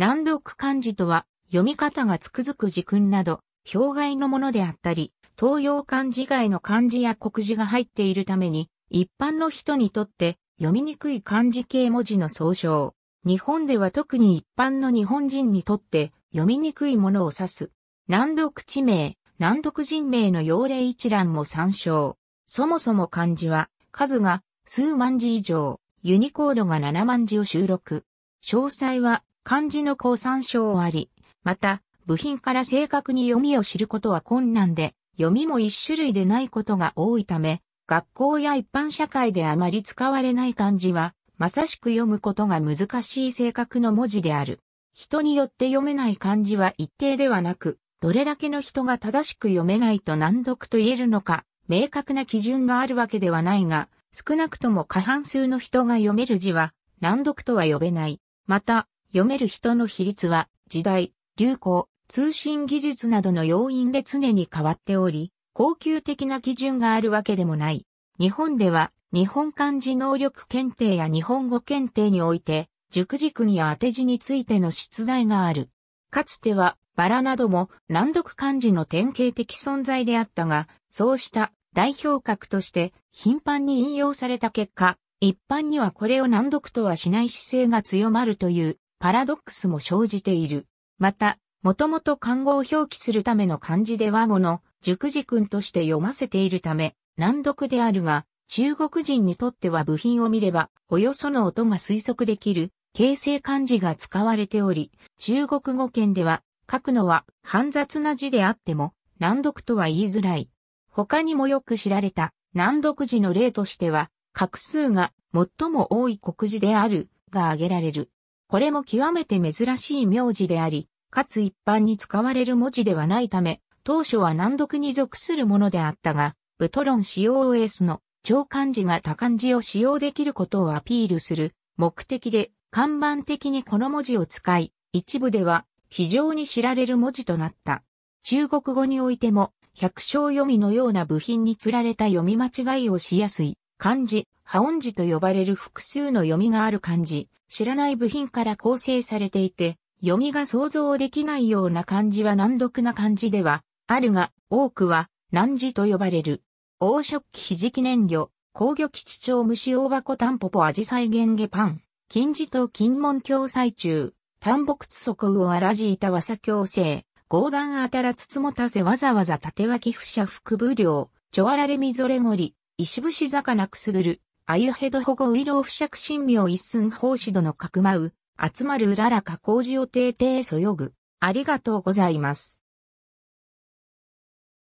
難読漢字とは、読み方がつくづく時訓など、表外のものであったり、東洋漢字外の漢字や国字が入っているために、一般の人にとって読みにくい漢字系文字の総称。日本では特に一般の日本人にとって読みにくいものを指す。難読地名、難読人名の用例一覧も参照。そもそも漢字は、数が数万字以上、ユニコードが7万字を収録。詳細は漢字の高参をあり、また、部品から正確に読みを知ることは困難で、読みも一種類でないことが多いため、学校や一般社会であまり使われない漢字は、まさしく読むことが難しい性格の文字である。人によって読めない漢字は一定ではなく、どれだけの人が正しく読めないと難読と言えるのか、明確な基準があるわけではないが、少なくとも過半数の人が読める字は難読とは呼べない。また、読める人の比率は、時代、流行、通信技術などの要因で常に変わっており、恒久的な基準があるわけでもない。日本では、日本漢字能力検定や日本語検定において、熟軸に当て字についての出題がある。かつては、バラなども難読漢字の典型的存在であったが、そうした代表格として頻繁に引用された結果、一般にはこれを難読とはしない姿勢が強まるというパラドックスも生じている。また、もともと漢語を表記するための漢字で和語の熟字君として読ませているため、難読であるが、中国人にとっては部品を見れば、およその音が推測できる、形成漢字が使われており、中国語圏では、書くのは、煩雑な字であっても、難読とは言いづらい。他にもよく知られた、難読字の例としては、画数が最も多い国字である、が挙げられる。これも極めて珍しい名字であり、かつ一般に使われる文字ではないため、当初は難読に属するものであったが、ブトロン COS の長漢字が多漢字を使用できることをアピールする目的で、看板的にこの文字を使い、一部では非常に知られる文字となった。中国語においても、百姓読みのような部品につられた読み間違いをしやすい漢字、波音字と呼ばれる複数の読みがある漢字、知らない部品から構成されていて、読みが想像できないような漢字は難読な漢字では、あるが、多くは、難字と呼ばれる。黄色期ひじき燃料、工魚基地町虫大箱タンポポアジサイゲンゲパン、金字と金門共最中、単木津底魚あらじたわさ強制、合段あたらつつもたせわざわざ縦脇不射腹部量、ちょわられみぞれごり、石伏坂なくすぐる、あゆヘド保護ウイロー不釈神妙一寸法師殿かくまう、集まるうららか工事を定定そよぐ。ありがとうございます。